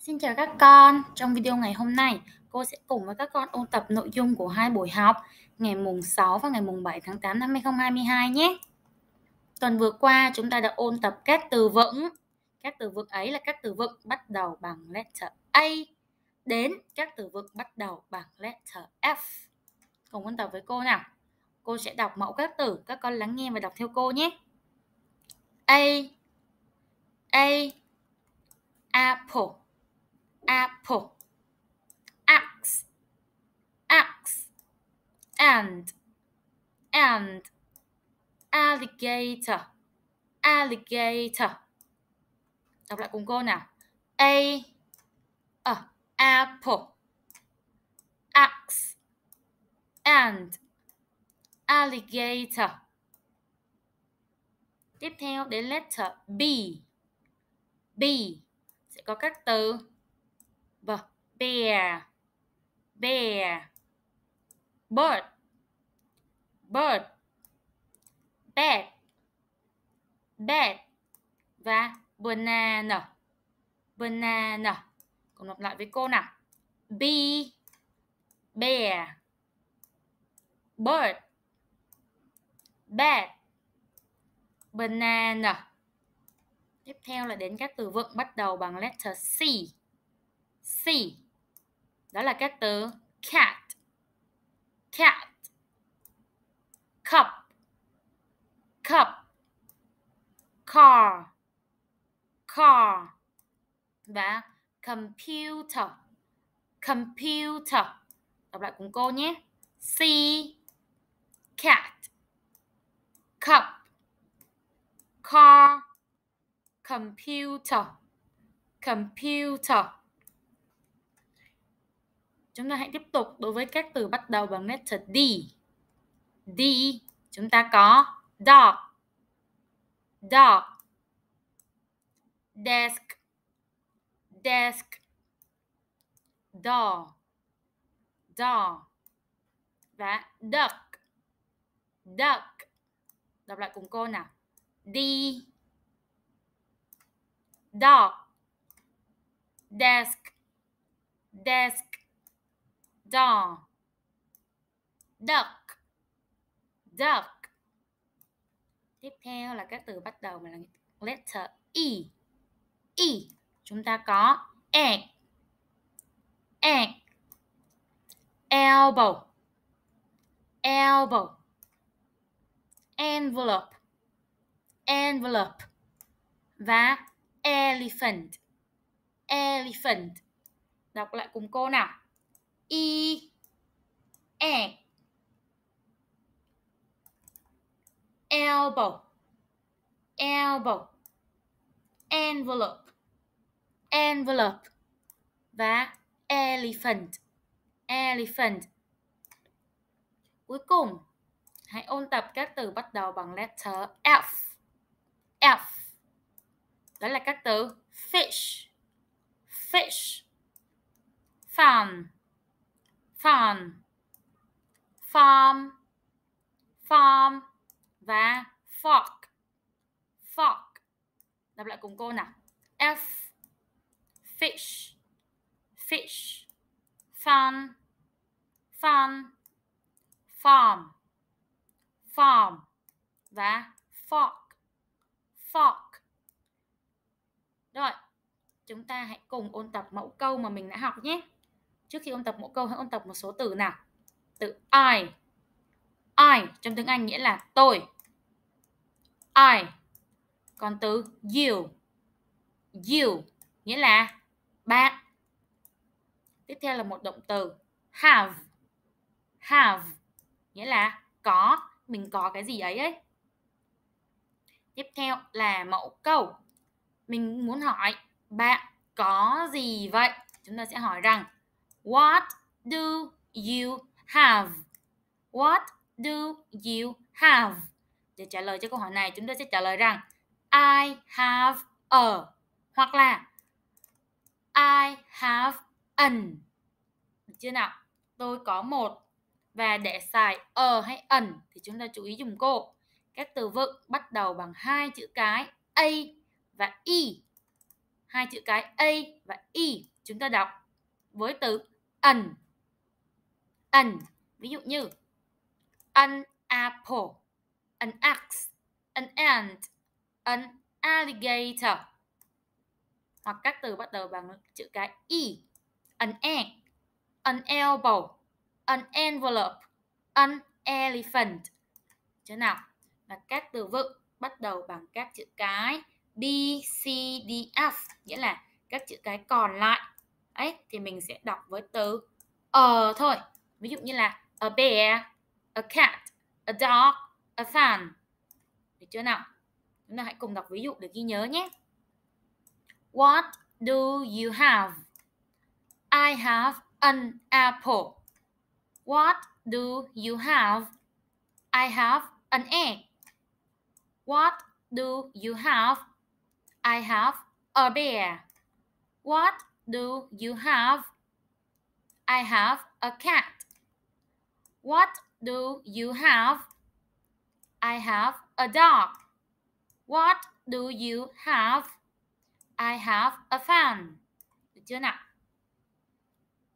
Xin chào các con, trong video ngày hôm nay, cô sẽ cùng với các con ôn tập nội dung của hai buổi học ngày mùng 6 và ngày mùng 7 tháng 8 năm 2022 nhé. Tuần vừa qua chúng ta đã ôn tập các từ vựng. Các từ vựng ấy là các từ vựng bắt đầu bằng letter A đến các từ vựng bắt đầu bằng letter F. Cùng ôn tập với cô nào. Cô sẽ đọc mẫu các từ, các con lắng nghe và đọc theo cô nhé. A A apple apple axe axe and and alligator alligator đọc lại cùng cô nào a uh, apple axe and alligator tiếp theo đến letter b b sẽ có các từ b, bear bear bird bird bed bed và banana banana cùng đọc lại với cô nào b bear bird bed banana tiếp theo là đến các từ vựng bắt đầu bằng letter C C. Đó là các từ cat, cat, cup, cup, car, car và computer, computer. Đọc lại cùng cô nhé. C, cat, cup, car, computer, computer. Chúng ta hãy tiếp tục đối với các từ bắt đầu bằng letter D. D, chúng ta có dog, dog, desk, desk, doll, doll và duck, duck. Đọc lại cùng cô nào. D, dog, desk, desk, dog duck duck tiếp theo là các từ bắt đầu mà là letter e e chúng ta có egg egg elbow elbow envelope envelope và elephant elephant đọc lại cùng cô nào i e elbow elbow envelope envelope và elephant elephant cuối cùng hãy ôn tập các từ bắt đầu bằng letter F F đó là các từ fish fish farm fun, farm farm và fork fork đọc lại cùng cô nào f fish fish fun fun farm farm và fork fork rồi chúng ta hãy cùng ôn tập mẫu câu mà mình đã học nhé trước khi ôn tập mỗi câu hãy ôn tập một số từ nào từ I I trong tiếng Anh nghĩa là tôi I còn từ you you nghĩa là bạn tiếp theo là một động từ have have nghĩa là có mình có cái gì ấy ấy tiếp theo là mẫu câu mình muốn hỏi bạn có gì vậy chúng ta sẽ hỏi rằng What do you have? What do you have? Để trả lời cho câu hỏi này, chúng ta sẽ trả lời rằng I have a hoặc là I have an. Được chưa nào? Tôi có một. Và để xài a hay an thì chúng ta chú ý dùng cô. Các từ vựng bắt đầu bằng hai chữ cái a và e. Hai chữ cái a và e chúng ta đọc với từ an an ví dụ như an apple an axe an ant an alligator hoặc các từ bắt đầu bằng chữ cái e an egg an elbow an envelope an elephant chữ nào là các từ vựng bắt đầu bằng các chữ cái b c d f nghĩa là các chữ cái còn lại ấy thì mình sẽ đọc với từ ờ thôi ví dụ như là a bear a cat a dog a fan được chưa nào chúng ta hãy cùng đọc ví dụ để ghi nhớ nhé what do you have I have an apple what do you have I have an egg what do you have I have a bear what do you have? I have a cat. What do you have? I have a dog. What do you have? I have a fan. Được chưa nào?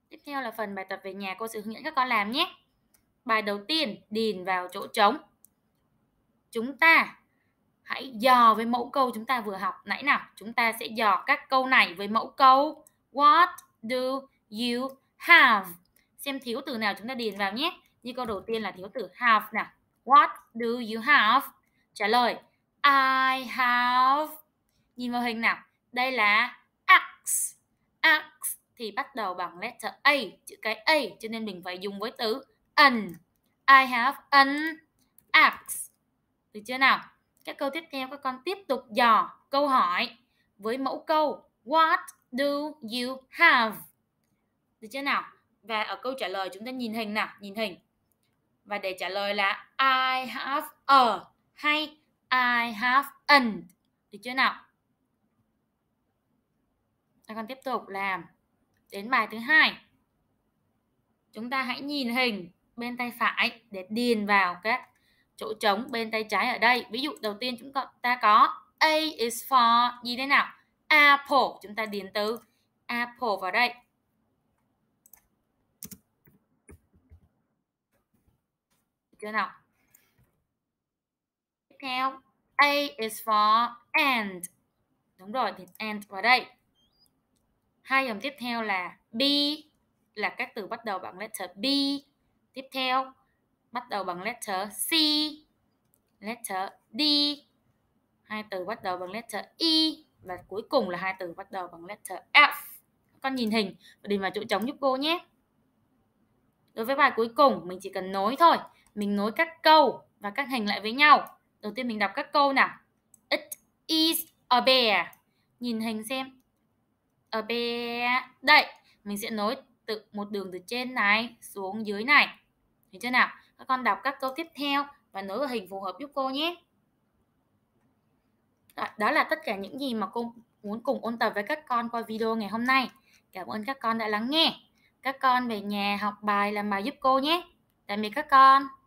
Tiếp theo là phần bài tập về nhà cô sẽ hướng dẫn các con làm nhé. Bài đầu tiên, điền vào chỗ trống. Chúng ta hãy dò với mẫu câu chúng ta vừa học nãy nào. Chúng ta sẽ dò các câu này với mẫu câu What do you have? Xem thiếu từ nào chúng ta điền vào nhé. Như câu đầu tiên là thiếu từ have nè. What do you have? Trả lời I have. Nhìn vào hình nào. Đây là axe. Axe thì bắt đầu bằng letter A, chữ cái A cho nên mình phải dùng với từ an. I have an axe. Được chưa nào? Các câu tiếp theo các con tiếp tục dò câu hỏi với mẫu câu what do you have? Được chưa nào? Và ở câu trả lời chúng ta nhìn hình nào, nhìn hình. Và để trả lời là I have a hay I have an. Được chưa nào? Ta còn tiếp tục làm đến bài thứ hai. Chúng ta hãy nhìn hình bên tay phải để điền vào các chỗ trống bên tay trái ở đây. Ví dụ đầu tiên chúng ta có A is for gì thế nào? apple chúng ta điền từ apple vào đây chưa nào tiếp theo a is for and đúng rồi thì and vào đây hai dòng tiếp theo là b là các từ bắt đầu bằng letter b tiếp theo bắt đầu bằng letter c letter d hai từ bắt đầu bằng letter e và cuối cùng là hai từ bắt đầu bằng letter F con nhìn hình và điền vào chỗ trống giúp cô nhé đối với bài cuối cùng mình chỉ cần nối thôi mình nối các câu và các hình lại với nhau đầu tiên mình đọc các câu nào it is a bear nhìn hình xem a bear đây mình sẽ nối từ một đường từ trên này xuống dưới này thấy chưa nào các con đọc các câu tiếp theo và nối vào hình phù hợp giúp cô nhé đó là tất cả những gì mà cô muốn cùng ôn tập với các con qua video ngày hôm nay cảm ơn các con đã lắng nghe các con về nhà học bài làm bài giúp cô nhé tạm biệt các con